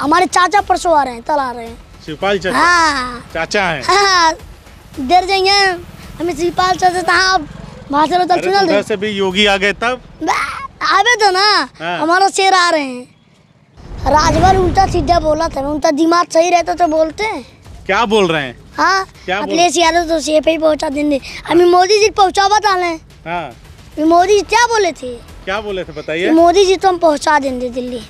हमारे चाचा परसों आ रहे हैं कल आ रहे हैं शिवपाल चाचा हाँ चाचा हैं हाँ, हाँ देर जाएंगे हमें शिवपाल चाचा कहाँ तो वहाँ से तक तो सुना तो दे से भी योगी आ गए तब आवे तो ना हाँ। हमारा शेर आ रहे हैं राजभर उल्टा सीधा बोला था उनका दिमाग सही रहता तो बोलते हैं क्या बोल रहे हैं हाँ अखिलेश यादव तो सी ही पहुँचा देंगे अभी मोदी जी पहुँचा बता लें मोदी जी क्या बोले थे क्या बोले थे बताइए मोदी जी तो हम पहुँचा देंगे दिल्ली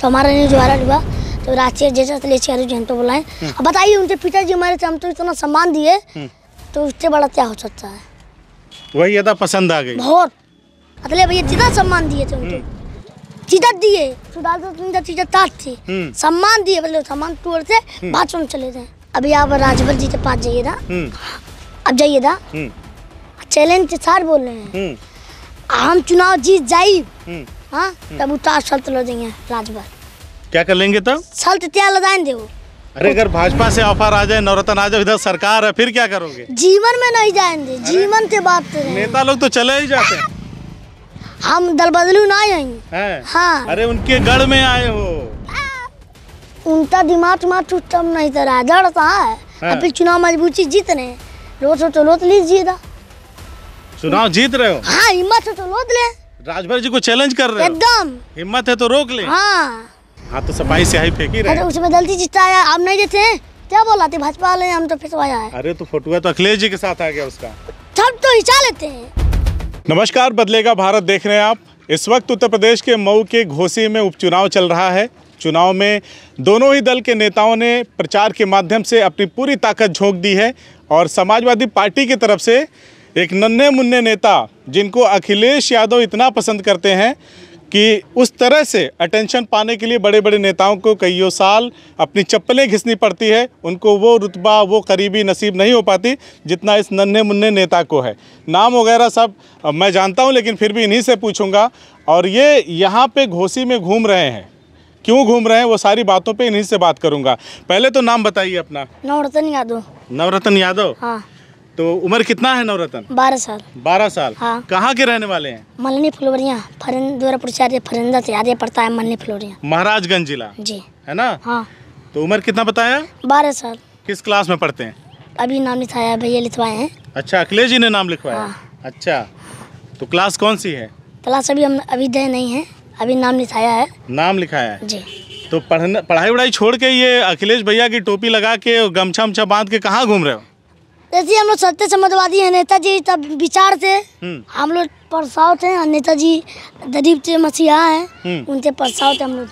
तो हमारा न्यूज वायरल हुआ तो राशि जैसा चेहरे जो तो बुलाए हम्म। अब बताइए उनके पिताजी हमारे हम तो इतना सम्मान दिए हम्म। तो उससे बड़ा क्या हो सकता है वही ज्यादा पसंद आ गई बहुत अतले भैया जितना सम्मान दिए थे उनको चिजत हम्म। दिए तो थे सम्मान दिए बोले सम्मान तोड़ते बाथरूम चले थे अभी आप राजभर जी के पास जाइए ना अब जाइए ना चैलेंज के साथ बोल रहे हैं हम चुनाव जीत जाई हाँ तब उतार शर्त लो देंगे राजभर क्या कर लेंगे तब साल तैयार तो लगाए दे अरे अगर भाजपा से ऑफर आ जाए नवरत्न आ जाए इधर सरकार है फिर क्या करोगे जीवन में नहीं जाएंगे जीवन से बात नेता लोग तो चले ही जाते हैं हम दल बदलू ना आएंगे हाँ अरे उनके गढ़ में आए हो उनका दिमाग माच उत्तम नहीं तो राजड़ था हाँ। अभी चुनाव मजबूती जीत रहे रोज तो लोट लीजिएगा चुनाव जीत रहे हो हाँ हिम्मत है तो लोट ले राजभर जी को चैलेंज कर रहे हो एकदम हिम्मत है तो रोक ले हाँ हाँ तो सफाई स्याही फेंकी रहे उसमें गलती जीता है आप नहीं देते हैं क्या बोला थे भाजपा वाले हम तो फिसवाया है अरे तो फोटुआ तो अखिलेश जी के साथ आ गया उसका सब तो हिचा लेते हैं नमस्कार बदलेगा भारत देख रहे हैं आप इस वक्त उत्तर प्रदेश के मऊ के घोसी में उपचुनाव चल रहा है चुनाव में दोनों ही दल के नेताओं ने प्रचार के माध्यम से अपनी पूरी ताकत झोंक दी है और समाजवादी पार्टी की तरफ से एक नन्हे मुन्ने नेता जिनको अखिलेश यादव इतना पसंद करते हैं कि उस तरह से अटेंशन पाने के लिए बड़े बड़े नेताओं को कईयों साल अपनी चप्पलें घिसनी पड़ती है उनको वो रुतबा वो करीबी नसीब नहीं हो पाती जितना इस नन्हे मुन्ने नेता को है नाम वगैरह सब मैं जानता हूँ लेकिन फिर भी इन्हीं से पूछूंगा और ये यहाँ पे घोसी में घूम रहे हैं क्यों घूम रहे हैं वो सारी बातों पर इन्हीं से बात करूँगा पहले तो नाम बताइए अपना नवरत्न यादव नवरत्न यादव हाँ तो उम्र कितना है नवरत्न बारह साल बारह साल हाँ कहाँ के रहने वाले हैं मलनी फुलवरिया फरिंदा से आगे पड़ता है मलनी फुलवरिया महाराजगंज जिला जी है ना हाँ तो उम्र कितना बताया बारह साल किस क्लास में पढ़ते हैं अभी नाम लिखाया भैया लिखवाए हैं अच्छा अखिलेश जी ने नाम लिखवाया हाँ। अच्छा तो क्लास कौन सी है क्लास अभी हम अभी दे नहीं है अभी नाम लिखाया है नाम लिखाया है जी तो पढ़ाई वढ़ाई छोड़ के ये अखिलेश भैया की टोपी लगा के गमछा उमछा बांध के कहाँ घूम रहे हो जैसे हम लोग सत्य समाजवादी हैं नेताजी तब विचार से हम्म। हम लोग परसाव थे नेताजी गरीब थे मसीहा हैं हम्म। उनसे परसाव थे हम लोग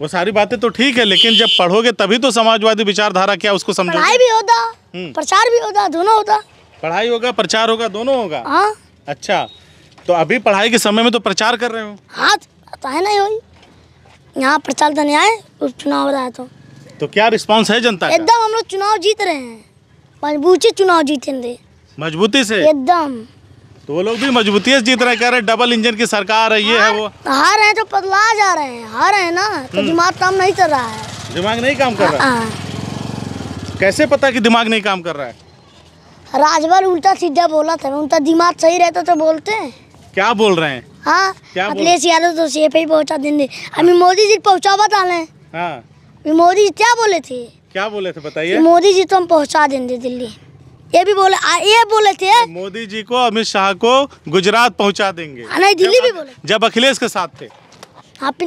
वो सारी बातें तो ठीक है लेकिन जब पढ़ोगे तभी तो समाजवादी विचारधारा क्या उसको समझो पढ़ाई भी होता हम्म। प्रचार भी होता दोनों होता पढ़ाई होगा प्रचार होगा दोनों होगा हाँ अच्छा तो अभी पढ़ाई के समय में तो प्रचार कर रहे हो हाँ तो है नहीं हुई यहाँ प्रचार धन आए चुनाव हो रहा है तो क्या रिस्पॉन्स है जनता एकदम हम लोग चुनाव जीत रहे हैं मजबूती चुनाव जीतेंगे मजबूती से एकदम तो वो लोग भी मजबूती से जीत रहे कह रहे डबल इंजन की सरकार है ये है वो हार है तो पतला जा रहे हैं हार है ना तो हम्म। दिमाग काम नहीं कर रहा है दिमाग नहीं काम कर रहा है हाँ। कैसे पता कि दिमाग नहीं काम कर रहा है राजभर उल्टा सीधा बोला था उनका दिमाग सही रहता तो बोलते हैं क्या बोल रहे हैं हाँ अखिलेश यादव तो सीएफ ही पहुँचा देंगे अभी मोदी जी पहुँचा बता लें मोदी जी क्या बोले थे क्या बोले थे बताइए मोदी जी तो हम पहुंचा देंगे दिल्ली ये भी बोले आ, ये बोले थे मोदी जी को अमित शाह को गुजरात पहुंचा देंगे हाँ, नहीं दिल्ली भी बोले जब अखिलेश के साथ थे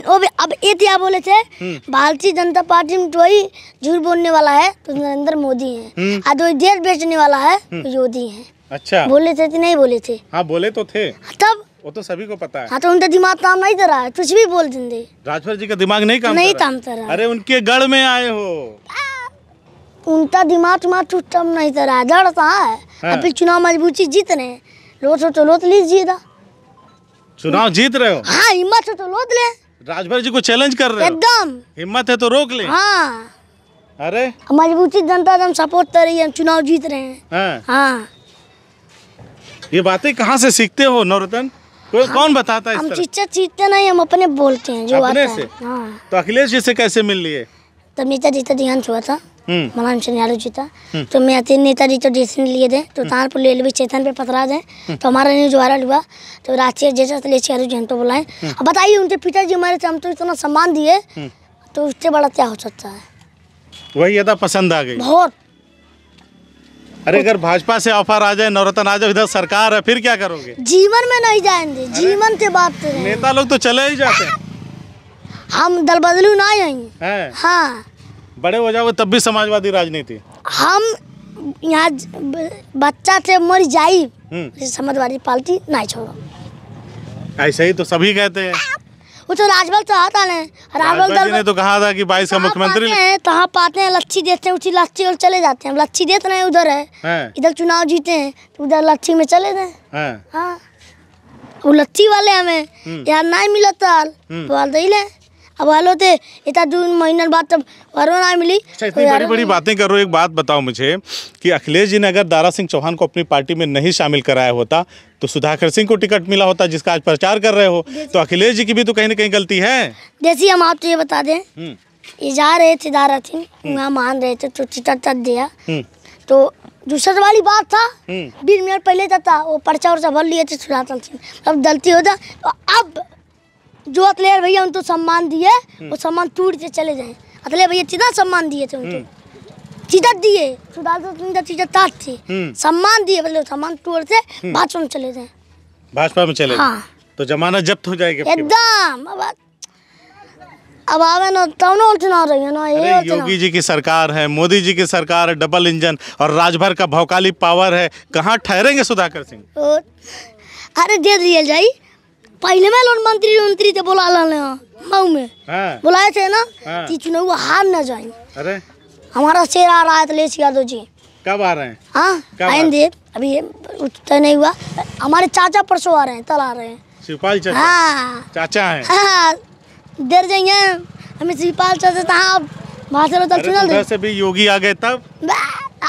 वो भी अब ये क्या बोले थे हम्म। भारतीय जनता पार्टी में वही झूठ बोलने वाला है तो नरेंद्र मोदी है और हम्म। जो देश बेचने वाला है हम्म। तो है अच्छा बोले थे कि नहीं बोले थे हाँ बोले तो थे हाँ, तब वो तो सभी को पता है हाँ तो उनका दिमाग काम नहीं कर रहा है कुछ भी बोल देंगे राजभर जी का दिमाग नहीं काम नहीं काम कर रहा अरे उनके गढ़ में आए हो उनका दिमाग माच उत्तम नहीं तो राजड़ था अभी चुनाव मजबूती जीत रहे हैं लोट हो तो लोट लीजिएगा चुनाव जीत रहे हो हाँ हिम्मत हो तो लोट ले राजभर जी को चैलेंज कर रहे एकदम हिम्मत है तो रोक ले हाँ अरे मजबूती जनता हम सपोर्ट कर रही है चुनाव जीत रहे हैं हाँ, हाँ। ये बातें कहाँ से सीखते हो नवरतन को, हाँ, कौन बताता है हम शिक्षा सीखते नहीं हम अपने बोलते हैं जो अपने से? है हाँ। तो अखिलेश जी से कैसे मिल लिए तो मेरा जीता ध्यान छुआ था ममा हमसे नहीं जीता हम्म। तो मैं तीन जी तो डिसीजन लिए थे तो हम्म। तानपुर रेलवे चेतन पे पथरा दें हम्म। तो हमारा न्यूज वायरल हुआ तो राष्ट्रीय जैसा ले यादव जी तो बुलाए अब बताइए उनके पिताजी हमारे हम तो इतना सम्मान दिए तो उससे बड़ा क्या हो सकता है वही ज्यादा पसंद आ गई बहुत अरे अगर भाजपा से ऑफर आ जाए नौरतन आ जाए इधर सरकार है फिर क्या करोगे जीवन में नहीं जाएंगे जीवन से बात तो नेता लोग तो चले ही जाते हम दल बदलू ना आई हाँ बड़े हो जाओगे तब भी समाजवादी राजनीति हम यहाँ बच्चा थे मर जाई हम्म। समाजवादी पार्टी नहीं छोड़ो ऐसे ही तो सभी कहते हैं वो तो राजबल तो आता ने राजबल दल ने तो कहा था कि बाईस का मुख्यमंत्री कहाँ पाते हैं लच्छी देते हैं उसी लच्छी और चले जाते हैं लच्छी देते हैं उधर है, है। इधर चुनाव जीते हैं तो उधर लच्छी में चले गए हाँ वो लच्छी वाले हमें हम्म। यार नहीं मिला ताल हम्म। तो ले अब हालो थे इतना जून महीने बाद तब वरो ना मिली अच्छा, इतनी बड़ी बड़ी बातें कर रहे हो एक बात बताओ मुझे कि अखिलेश जी ने अगर दारा सिंह चौहान को अपनी पार्टी में नहीं शामिल कराया होता तो सुधाकर सिंह को टिकट मिला होता जिसका आज प्रचार कर रहे हो तो अखिलेश जी की भी तो कहीं ना कहीं गलती है जैसे हम आपको ये बता दें हम्म। ये जा रहे थे दारा सिंह हम्म। वहाँ मान रहे थे तो टिकट तट दिया हम्म। तो दूसरा वाली बात था बीस मिनट पहले था वो पर्चा वर्चा भर लिए थे सुधाकर सिंह अब गलती होता तो अब जो अतले भैया उनको सम्मान दिए वो हम्म। सम्मान टूट के चले जाए अतले भैया सीधा सम्मान दिए थे उनको सीधा हम्म। दिए सुधार तो तुम सीधा ताट थे हम्म। सम्मान दिए बोले मतलब सम्मान टूट से भाजपा में चले जाए भाजपा में चले हाँ तो जमाना जब्त हो जाएगा एकदम अब अब आवे ना तब ना उठना रही ना ये योगी जी की सरकार है मोदी जी की सरकार है डबल इंजन और राजभर का भौकाली पावर है कहाँ ठहरेंगे सुधाकर सिंह अरे दे दिए जाई पहले में लोन मंत्री मंत्री थे बोला लाने मऊ में हाँ।, हाँ। बुलाए थे ना हाँ। कि चुनाव हार ना जाए अरे हमारा शेर आ रहा है तो ले सिया दो जी कब आ रहे हैं हाँ आएं दे अभी तय नहीं हुआ हमारे चाचा परसों आ रहे हैं कल आ रहे हैं शिवपाल चाचा हाँ चाचा हैं हाँ, हाँ। देर जाएंगे हमें शिवपाल चाचा तो हाँ भाषण होता चुनल चुनाव से भी योगी आ गए तब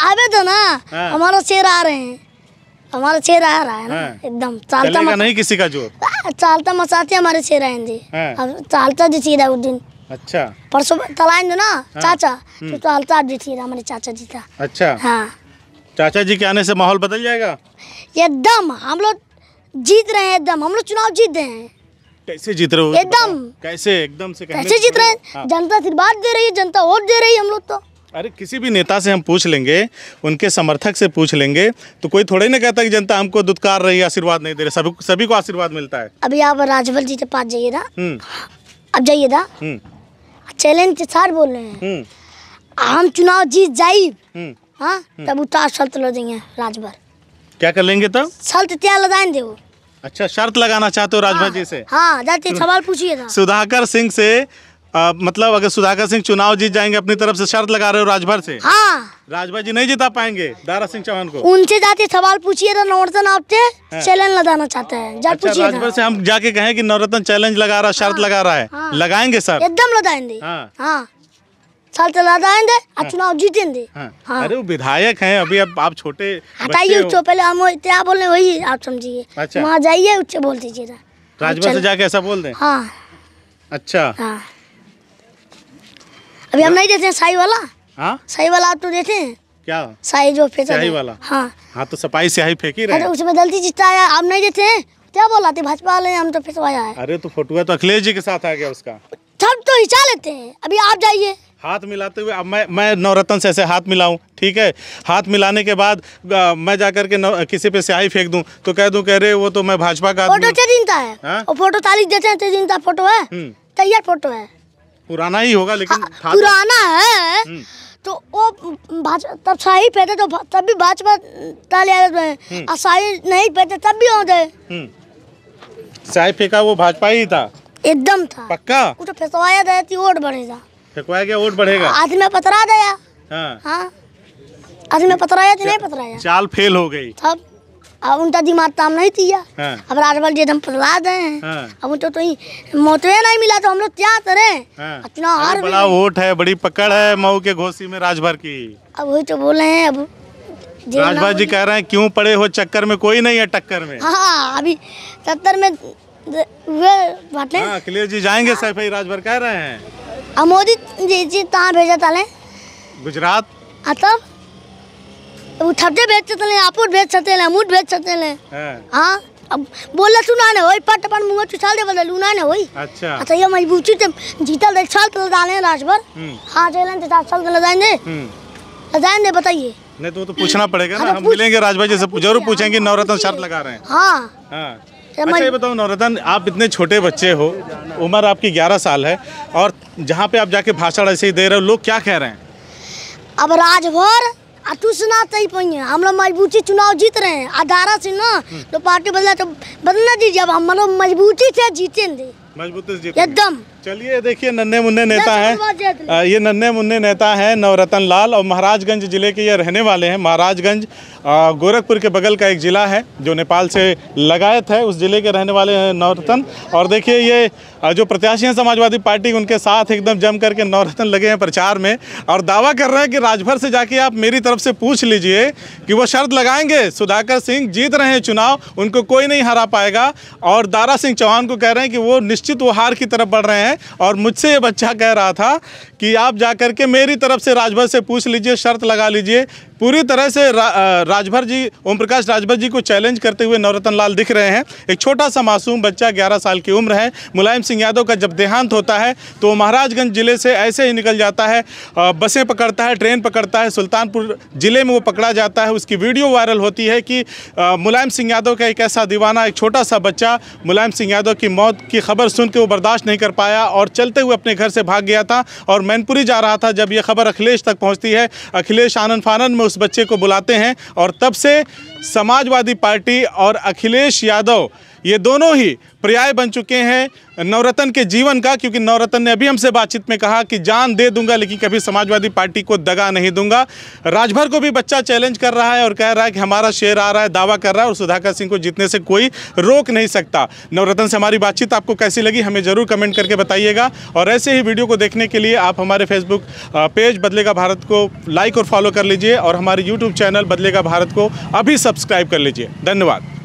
आवे तो ना हाँ। हमारा शेर आ रहे हैं हमारा शेर आ रहा है ना एकदम चलता नहीं किसी का जोर चालता मसाते हमारे से रहेंगे अब चालता जी सीधा उस दिन अच्छा परसों तलाएंगे ना हाँ। चाचा तो हम्म। चालता जी सीधा हमारे चाचा जी था अच्छा हाँ चाचा जी के आने से माहौल बदल जाएगा एकदम हम लोग जीत रहे हैं एकदम हम लोग चुनाव जीत रहे हैं कैसे जीत रहे हो एकदम कैसे एकदम से कैसे जीत रहे हैं हाँ। जनता आशीर्वाद दे रही है जनता वोट दे रही है हम लोग तो अरे किसी भी नेता से हम पूछ लेंगे उनके समर्थक से पूछ लेंगे तो कोई थोड़े ना कहता कि जनता हमको दुत्कार रही आशीर्वाद नहीं दे रही सभी सभी को आशीर्वाद मिलता है अभी आप राजभर जी के पास जाइए ना हम्म। अब जाइए ना हम्म। चैलेंज सर बोल रहे हैं हम्म। हम चुनाव जीत जाए हाँ? तब उतार शर्त लड़ देंगे राजभर क्या कर लेंगे तब शर्त क्या लगाएं दे अच्छा शर्त लगाना चाहते हो राजभर हाँ। जी से हाँ जाते सवाल पूछिए सुधाकर सिंह से आ, मतलब अगर सुधाकर सिंह चुनाव जीत जाएंगे अपनी तरफ से शर्त लगा रहे हो राजभर से हाँ राजभर जी नहीं जीता पाएंगे दारा सिंह चौहान को उनसे जाते सवाल पूछिए तो नवरत्न आपसे चैलेंज हाँ। लगाना चाहते हैं जा अच्छा, राजभर से हम जाके कहें कि नवरत्न चैलेंज लगा रहा शर्त हाँ, लगा रहा है हाँ, लगाएंगे सर एकदम लगाएंगे हाँ। हाँ। साल चला जाएंगे चुनाव जीतेंगे अरे वो विधायक हैं अभी अब आप छोटे हटाइए उससे पहले हम इतना बोल रहे वही आप समझिए अच्छा। वहाँ जाइए उससे बोल दीजिए राजभर से जाके ऐसा बोल दे अच्छा हाँ अभी हम नहीं देते हैं साई वाला हाँ साई वाला आप तो देते हैं क्या साई जो फेंका वाला हाँ हाँ तो सफाई स्याही फेंकी रहे उसमें गलती जितना है आप नहीं देते हैं क्या बोला थे भाजपा वाले हम तो फिसवाया है अरे तो फोटो तो अखिलेश जी के साथ आ गया उसका सब तो हिचा लेते हैं अभी आप जाइए हाथ मिलाते हुए अब मैं मैं नवरत्न से ऐसे हाथ मिलाऊं ठीक है हाथ मिलाने के बाद आ, मैं जाकर के किसी पे स्याही फेंक दूं तो कह दूं कह रहे वो तो मैं भाजपा का फोटो है हाँ? फोटो तारीख देते हैं फोटो है हम्म। तैयार फोटो है पुराना ही होगा लेकिन हाँ, तो। पुराना है हम्म। तो वो तब शाही पहते तो तब भी भाजपा ताली आदत में शाही हम्म। नहीं पहते तब भी होते शाही हम्म। फेंका वो भाजपा ही था एकदम था पक्का वो तो फेंकवाया गया थी वोट बढ़ेगा फेंकवाया गया वोट बढ़ेगा आज में पतरा गया हाँ।, हाँ आज में पथराया थी नहीं पथराया चाल फेल हो गई तब अब उनका दिमाग काम नहीं दिया हाँ। अब राजबल जी हम प्रहलाद हैं अब उनको तो मौतवे नहीं मिला तो हम लोग क्या करे हाँ। इतना हार बड़ा वोट है बड़ी पकड़ है मऊ के घोसी में राजभर की अब वही तो बोले हैं अब राजभर जी कह रहे हैं क्यों पड़े हो चक्कर में कोई नहीं है टक्कर में हाँ अभी सत्तर में वे बातें अखिलेश जी जाएंगे सैफई राजभर कह रहे हैं अब मोदी जी जी कहाँ भेजा था गुजरात हाँ, तब वो थब्जे बेच सकते हैं आपूट बेच सकते हैं मूट बेच सकते हैं हाँ, हाँ? अब बोला सुना ने वही पट पट मुंह चुसाल दे बदल लूना ने वही अच्छा अच्छा ये मजबूती ते जीता दे साल तो लगाने राजभर हां हम्म। हाँ, चलन ते साल के साल तो लगाएंगे लगाएंगे बताइए नहीं तो तो पूछना हम्म। पड़ेगा ना हाँ, तो हम मिलेंगे राजभर जी से तो जरूर पूछेंगे नवरत्न शर्त लगा रहे हैं हाँ तो अच्छा ये बताओ नवरतन आप इतने छोटे बच्चे हो उम्र आपकी 11 साल है और जहाँ पे आप जाके भाषण ऐसे ही दे रहे हो लोग क्या कह रहे हैं अब राजभर तू सुना सही तो पाई है हम लोग मजबूती चुनाव जीत रहे हैं अठारह से ना हम्म। तो पार्टी बदला तो बदला दीजिए अब हम लोग मजबूती से जीतेंगे मजबूती से एकदम चलिए देखिए नन्हे मुन्ने नेता तो हैं ये नन्हे मुन्ने नेता हैं नवरतन लाल और महाराजगंज ज़िले के ये रहने वाले हैं महाराजगंज गोरखपुर के बगल का एक ज़िला है जो नेपाल से लगायत है उस ज़िले के रहने वाले हैं नवरतन और देखिए ये जो प्रत्याशी हैं समाजवादी पार्टी उनके साथ एकदम जम करके नवरतन लगे हैं प्रचार में और दावा कर रहे हैं कि राजभर से जाके आप मेरी तरफ से पूछ लीजिए कि वो शर्त लगाएंगे सुधाकर सिंह जीत रहे हैं चुनाव उनको कोई नहीं हरा पाएगा और दारा सिंह चौहान को कह रहे हैं कि वो निश्चित वो हार की तरफ बढ़ रहे हैं हैं और मुझसे ये बच्चा कह रहा था कि आप जा कर के मेरी तरफ से राजभर से पूछ लीजिए शर्त लगा लीजिए पूरी तरह से रा, राजभर जी ओम प्रकाश राजभर जी को चैलेंज करते हुए नवरतन लाल दिख रहे हैं एक छोटा सा मासूम बच्चा ग्यारह साल की उम्र है मुलायम सिंह यादव का जब देहांत होता है तो महाराजगंज ज़िले से ऐसे ही निकल जाता है बसें पकड़ता है ट्रेन पकड़ता है सुल्तानपुर ज़िले में वो पकड़ा जाता है उसकी वीडियो वायरल होती है कि मुलायम सिंह यादव का एक ऐसा दीवाना एक छोटा सा बच्चा मुलायम सिंह यादव की मौत की खबर सुन के वो बर्दाश्त नहीं कर पाया और चलते हुए अपने घर से भाग गया था और मैनपुरी जा रहा था जब यह खबर अखिलेश तक पहुँचती है अखिलेश आनंद फानंद में उस बच्चे को बुलाते हैं और तब से समाजवादी पार्टी और अखिलेश यादव ये दोनों ही पर्याय बन चुके हैं नवरत्न के जीवन का क्योंकि नवरत्न ने अभी हमसे बातचीत में कहा कि जान दे दूंगा लेकिन कभी समाजवादी पार्टी को दगा नहीं दूंगा राजभर को भी बच्चा चैलेंज कर रहा है और कह रहा है कि हमारा शेर आ रहा है दावा कर रहा है और सुधाकर सिंह को जीतने से कोई रोक नहीं सकता नवरत्न से हमारी बातचीत आपको कैसी लगी हमें ज़रूर कमेंट करके बताइएगा और ऐसे ही वीडियो को देखने के लिए आप हमारे फेसबुक पेज बदलेगा भारत को लाइक और फॉलो कर लीजिए और हमारे यूट्यूब चैनल बदलेगा भारत को अभी सब्सक्राइब कर लीजिए धन्यवाद